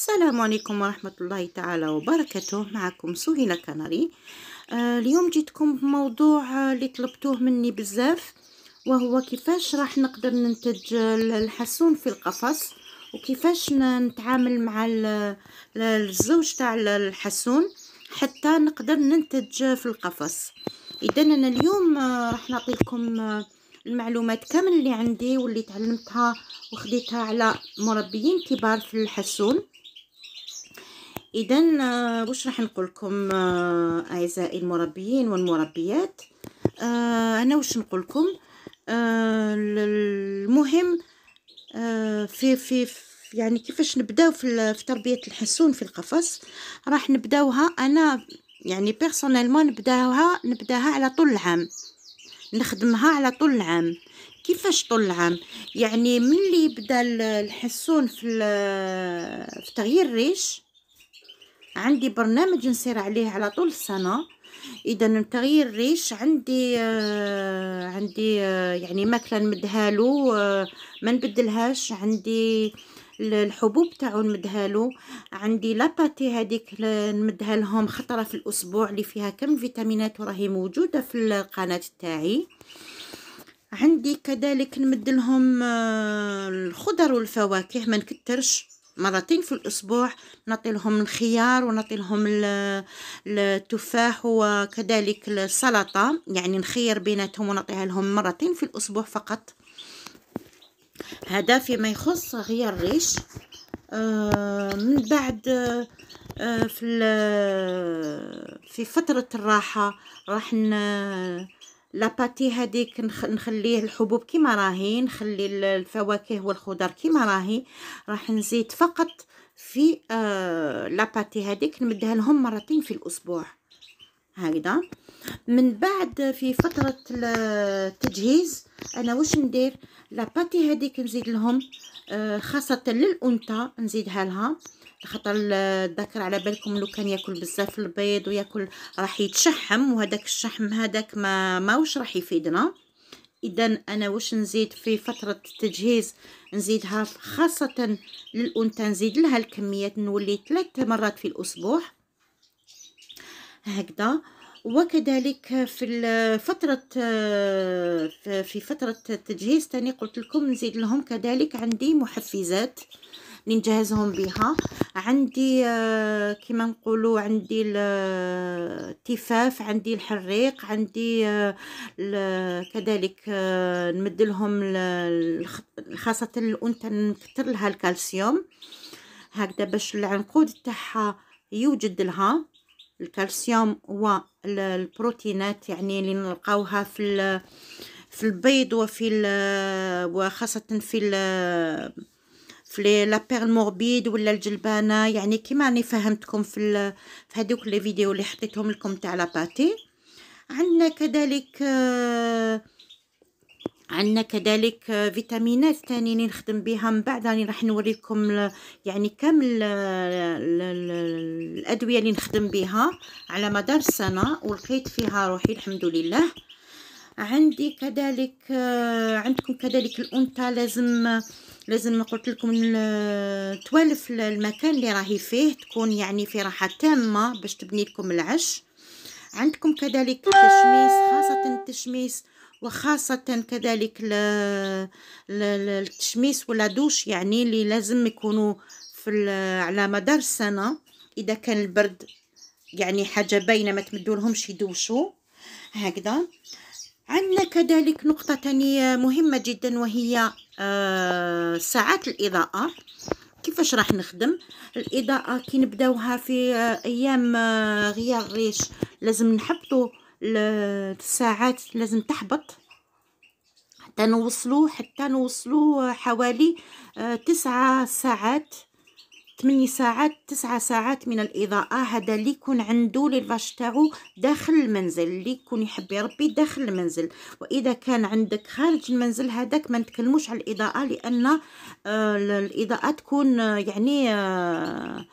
السلام عليكم ورحمة الله تعالى وبركاته معكم سهيلة كناري آه، اليوم جيتكم بموضوع آه، اللي طلبتوه مني بزاف وهو كيفاش راح نقدر ننتج آه، الحسون في القفص وكيفاش نتعامل مع الزوج تاع الحسون حتى نقدر ننتج في القفص اذا انا اليوم راح نعطيكم المعلومات كامل اللي عندي واللي تعلمتها وخديتها على مربيين كبار في الحسون اذا آه، واش راح نقول لكم آه، اعزائي المربيين والمربيات آه، انا واش نقول لكم المهم في في يعني كيفاش نبداو في تربيه الحسون في القفص راح نبداوها انا يعني بيرسونيلمون نبداوها نبداها على طول العام نخدمها على طول العام كيفاش طول العام يعني ملي يبدا الحسون في في تغيير الريش عندي برنامج نسير عليه على طول السنه اذا تغيير الريش عندي آه عندي آه يعني ماكله نمدهالو آه ما نبدلهاش عندي الحبوب تاعو نمدهالو عندي لاباتي هذيك نمدها لهم خطره في الاسبوع اللي فيها كم فيتامينات وراهي موجوده في القناه تاعي عندي كذلك نمد لهم آه، الخضر والفواكه ما نكترش مرتين في الأسبوع نعطي لهم الخيار ونعطي لهم التفاح وكذلك السلطة يعني نخير بيناتهم ونعطيها لهم مرتين في الأسبوع فقط هذا فيما يخص غيار الريش آه من بعد آه في في فترة الراحة راح لاباتي هذيك نخليه الحبوب كيما راهي نخلي الفواكه والخضر كيما راهي راح نزيد فقط في آه لاباتي هذيك نمدها لهم مرتين في الاسبوع هكذا من بعد في فترة التجهيز انا واش ندير لاباتي هذيك نزيد لهم آه، خاصة للأنثى نزيدها لها خاطر الذكر على بالكم لو كان ياكل بزاف البيض وياكل راح يتشحم وهذاك الشحم هذاك ما ماوش راح يفيدنا اذا انا واش نزيد في فتره التجهيز نزيدها خاصه للانثى نزيد لها الكميات نولي ثلاث مرات في الاسبوع هكذا وكذلك في فترة في فترة التجهيز تاني قلت لكم نزيد لهم كذلك عندي محفزات نجهزهم بها عندي كما نقولوا عندي التفاف عندي الحريق عندي كذلك نمد لهم خاصة الأنثى نكثر لها الكالسيوم هكذا باش العنقود تاعها يوجد لها الكالسيوم والبروتينات يعني اللي نلقاوها في في البيض وفي وخاصة في في بيرل موربيد ولا الجلبانة يعني كيما راني فهمتكم في في هذوك لي فيديو اللي حطيتهم لكم تاع لاباتي عندنا كذلك آه عندنا كذلك آه، فيتامينات ثاني نخدم بها من بعد راني راح نوريكم يعني كامل الادويه اللي نخدم بها على مدار السنه ولقيت فيها روحي الحمد لله عندي كذلك آه، عندكم كذلك الانثى لازم لازم قلت لكم توالف المكان اللي راهي فيه تكون يعني في راحه تامه باش تبني لكم العش عندكم كذلك التشميس خاصه التشميس وخاصة كذلك التشميس ولا دوش يعني اللي لازم يكونوا في على مدار السنة إذا كان البرد يعني حاجة باينة ما تمدولهمش يدوشوا هكذا عندنا كذلك نقطة تانية مهمة جدا وهي آه، ساعات الإضاءة كيفاش راح نخدم الإضاءة كي نبداوها في آه، أيام آه، غيار الريش لازم نحطو الساعات لازم تحبط حتى نوصلو حتى نوصلو حوالي آه، تسعة ساعات 8 ساعات 9 ساعات من الإضاءة هذا اللي يكون عنده للفاش تاعو داخل المنزل اللي يكون يحب يربي داخل المنزل وإذا كان عندك خارج المنزل هذاك ما نتكلموش على الإضاءة لأن آه، الإضاءة تكون آه، يعني آه،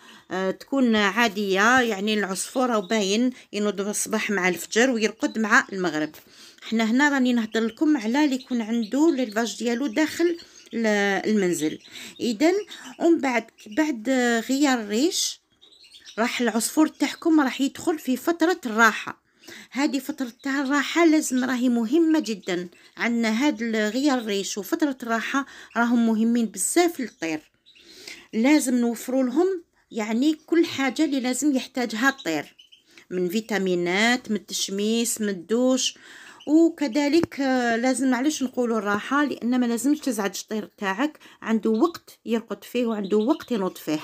تكون عادية يعني العصفور باين ينوض الصباح مع الفجر ويرقد مع المغرب حنا هنا راني نهضر لكم على اللي يكون عنده للفاش ديالو داخل المنزل اذا ومن بعد بعد غيار الريش راح العصفور تاعكم راح يدخل في فتره الراحه هذه فترة تاع الراحة لازم راهي مهمة جدا عندنا هاد غيار الريش وفترة الراحة راهم مهمين بزاف للطير لازم نوفروا لهم يعني كل حاجة اللي لازم يحتاجها الطير من فيتامينات من التشميس من الدوش وكذلك آه، لازم علاش نقولوا الراحه لان ما لازمش تزعج الطير تاعك عنده وقت يرقد فيه وعنده وقت ينوض فيه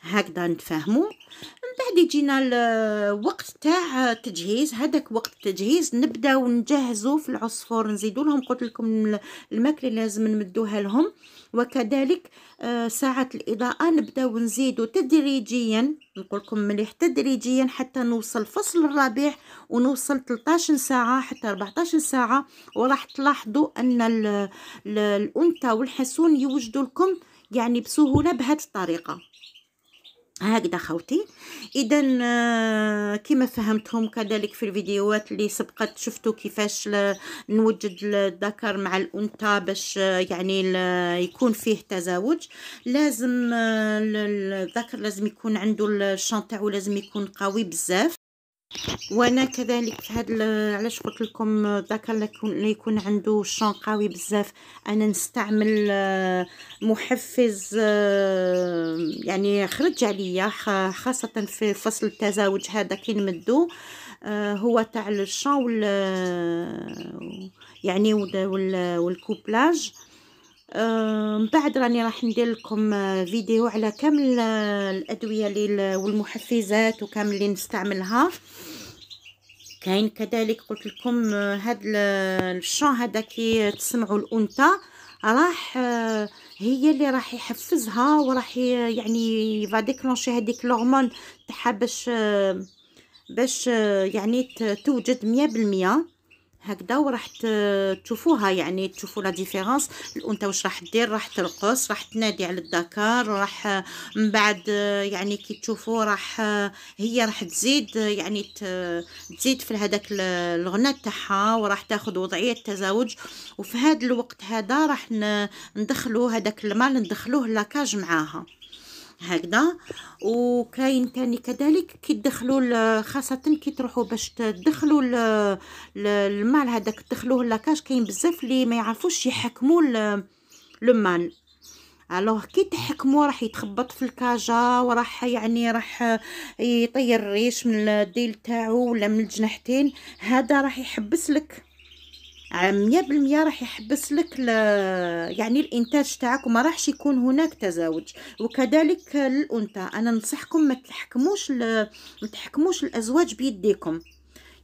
هكذا نتفاهموا من بعد يجينا الوقت تاع التجهيز هذاك وقت التجهيز نبداو نجهزو في العصفور نزيدوا لهم قلت لكم الماكله لازم نمدوها لهم وكذلك آه، ساعه الاضاءه نبداو نزيدو تدريجيا نقول لكم مليح تدريجيا حتى نوصل فصل الربيع ونوصل 13 ساعه حتى 14 ساعه وراح تلاحظوا ان الانثى والحصون يوجدوا لكم يعني بسهوله بهذه الطريقه هكذا خوتي اذا آه، كما فهمتهم كذلك في الفيديوهات اللي سبقت شفتوا كيفاش نوجد الذكر مع الانثى باش آه، يعني يكون فيه تزاوج لازم آه، الذكر لازم يكون عنده الشان تاعو لازم يكون قوي بزاف وانا كذلك في هاد علاش قلت لكم ذاك اللي يكون عنده الشون قوي بزاف انا نستعمل آه، محفز آه، يعني خرج عليا خاصه في فصل التزاوج هذا كي نمدو آه، هو تاع الشون وال يعني والكوبلاج من بعد راني راح ندير لكم آه، فيديو على كامل آه، الادويه والمحفزات وكامل اللي نستعملها كاين كذلك قلت لكم آه، هاد الشون هذا كي تسمعوا الانثى راح هي اللي راح يحفزها وراح يعني فا ديكلونشي هذيك لورمون تاعها باش باش يعني توجد مية بالمية هكذا وراح تشوفوها يعني تشوفوا لا ديفيرونس الانثى واش راح دير راح ترقص راح تنادي على الذكر راح من بعد يعني كي تشوفوا راح هي راح تزيد يعني تزيد في هذاك الغناء تاعها وراح تاخذ وضعيه التزاوج وفي هذا الوقت هذا راح ندخلوا هذاك المال ندخلوه لاكاج معاها هكذا وكاين تاني كذلك كي تدخلوا خاصه كي تروحوا باش تدخلوا المال هذاك تدخلوه لاكاش كاين بزاف اللي ما يعرفوش يحكموا المال الوغ كي تحكموا راح يتخبط في الكاجا وراح يعني راح يطير ريش من الديل تاعو ولا من الجناحتين هذا راح يحبس لك مية بالمية راح يحبس لك يعني الانتاج تاعك وما راحش يكون هناك تزاوج وكذلك للانثى انا ننصحكم ما تحكموش ما تحكموش الازواج بيديكم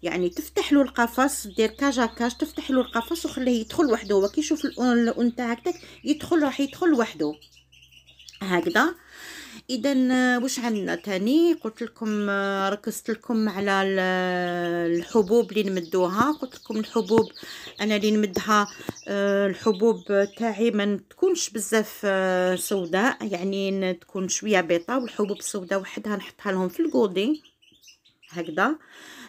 يعني تفتح له القفص دير كاجا كاج تفتح له القفص وخليه يدخل وحده هو يشوف الانثى هكذاك يدخل راح يدخل وحده هكذا اذا آه، واش عندنا تاني قلت لكم آه، ركزت لكم على آه، الحبوب اللي نمدوها قلت لكم الحبوب انا اللي نمدها الحبوب تاعي ما تكونش بزاف سوداء يعني تكون شويه بيضاء والحبوب السوداء وحدها نحطها لهم في الكودي هكذا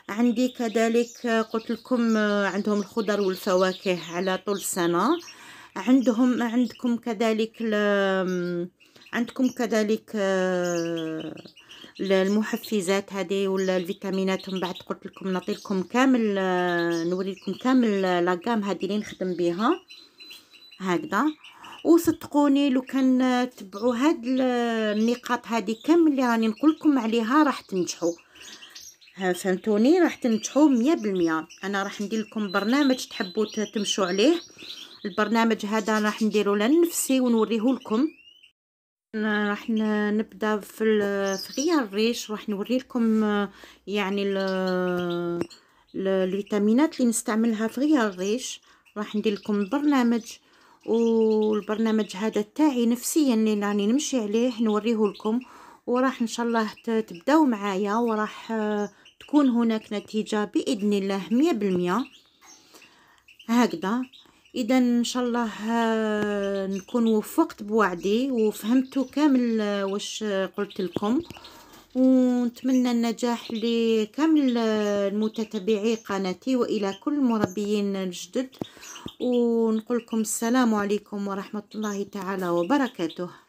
عندي كذلك قلت لكم عندهم الخضر والفواكه على طول السنه عندهم عندكم كذلك عندكم كذلك آه، المحفزات هذه ولا الفيتامينات من بعد قلت لكم نعطي لكم كامل آه، نوري لكم كامل آه، لاكام هذه اللي نخدم بها هكذا وصدقوني لو كان تبعوا هاد النقاط هذه كامل اللي راني نقول لكم عليها راح تنجحوا ها فهمتوني راح تنجحوا مية بالمية انا راح ندير لكم برنامج تحبوا تمشوا عليه البرنامج هذا راح نديرو لنفسي ونوريه لكم راح نبدا في غيار الريش راح نوريلكم آه، يعني الفيتامينات اللي نستعملها في غيار الريش راح ندير لكم برنامج والبرنامج هذا تاعي نفسيا اللي راني نمشي عليه نوريه لكم وراح ان شاء الله تبداو معايا وراح آه، تكون هناك نتيجه باذن الله مية بالمية هكذا اذا ان شاء الله آه، نكون وفقت بوعدي وفهمتوا كامل آه، واش آه، قلت لكم ونتمنى النجاح لكامل المتتبعي قناتي والى كل المربيين الجدد ونقول لكم السلام عليكم ورحمه الله تعالى وبركاته